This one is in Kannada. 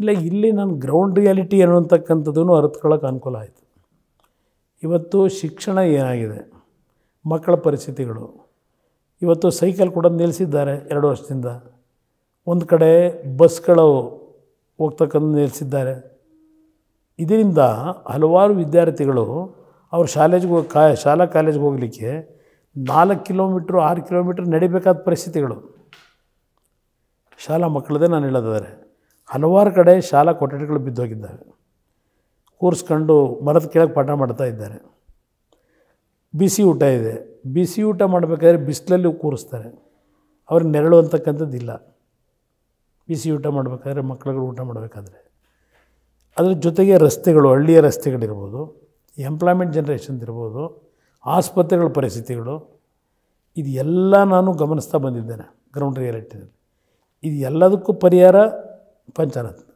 ಇಲ್ಲ ಇಲ್ಲಿ ನಾನು ಗ್ರೌಂಡ್ ರಿಯಾಲಿಟಿ ಅನ್ನುವಂಥಕ್ಕಂಥದ್ದನ್ನು ಅರ್ಥಕೊಳ್ಳೋಕೆ ಅನುಕೂಲ ಆಯಿತು ಇವತ್ತು ಶಿಕ್ಷಣ ಏನಾಗಿದೆ ಮಕ್ಕಳ ಪರಿಸ್ಥಿತಿಗಳು ಇವತ್ತು ಸೈಕಲ್ ಕೂಡ ನಿಲ್ಲಿಸಿದ್ದಾರೆ ಎರಡು ವರ್ಷದಿಂದ ಒಂದು ಕಡೆ ಬಸ್ಗಳು ಹೋಗ್ತಕ್ಕಂಥ ನಿಲ್ಲಿಸಿದ್ದಾರೆ ಇದರಿಂದ ಹಲವಾರು ವಿದ್ಯಾರ್ಥಿಗಳು ಅವ್ರ ಶಾಲೆಗೆ ಕಾ ಶಾಲಾ ಕಾಲೇಜ್ಗೆ ಹೋಗಲಿಕ್ಕೆ ನಾಲ್ಕು ಕಿಲೋಮೀಟ್ರು ಆರು ಕಿಲೋಮೀಟ್ರ್ ನಡಿಬೇಕಾದ ಪರಿಸ್ಥಿತಿಗಳು ಶಾಲಾ ಮಕ್ಕಳದೇ ನಾನು ಹೇಳೋದಾದರೆ ಹಲವಾರು ಕಡೆ ಶಾಲಾ ಕೊಠಡಿಗಳು ಬಿದ್ದೋಗಿದ್ದಾವೆ ಕೂರಿಸ್ಕೊಂಡು ಮರದ ಕೆಳಗೆ ಪಾಠ ಮಾಡ್ತಾ ಇದ್ದಾರೆ ಬಿಸಿ ಊಟ ಇದೆ ಬಿಸಿ ಊಟ ಮಾಡಬೇಕಾದ್ರೆ ಬಿಸಿಲಲ್ಲಿ ಕೂರಿಸ್ತಾರೆ ಅವ್ರಿಗೆ ನೆರಳು ಅಂತಕ್ಕಂಥದ್ದಿಲ್ಲ ಬಿಸಿ ಊಟ ಮಾಡಬೇಕಾದ್ರೆ ಮಕ್ಕಳುಗಳು ಊಟ ಮಾಡಬೇಕಾದ್ರೆ ಅದ್ರ ಜೊತೆಗೆ ರಸ್ತೆಗಳು ಹಳ್ಳಿಯ ರಸ್ತೆಗಳಿರ್ಬೋದು ಎಂಪ್ಲಾಯ್ಮೆಂಟ್ ಜನ್ರೇಷನ್ ಇರ್ಬೋದು ಆಸ್ಪತ್ರೆಗಳ ಪರಿಸ್ಥಿತಿಗಳು ಇದೆಲ್ಲ ನಾನು ಗಮನಿಸ್ತಾ ಬಂದಿದ್ದೇನೆ ಗ್ರೌಂಡ್ ರಿಯಾಲಿಟಿನಲ್ಲಿ ಇದು ಎಲ್ಲದಕ್ಕೂ ಪರಿಹಾರ فانتنت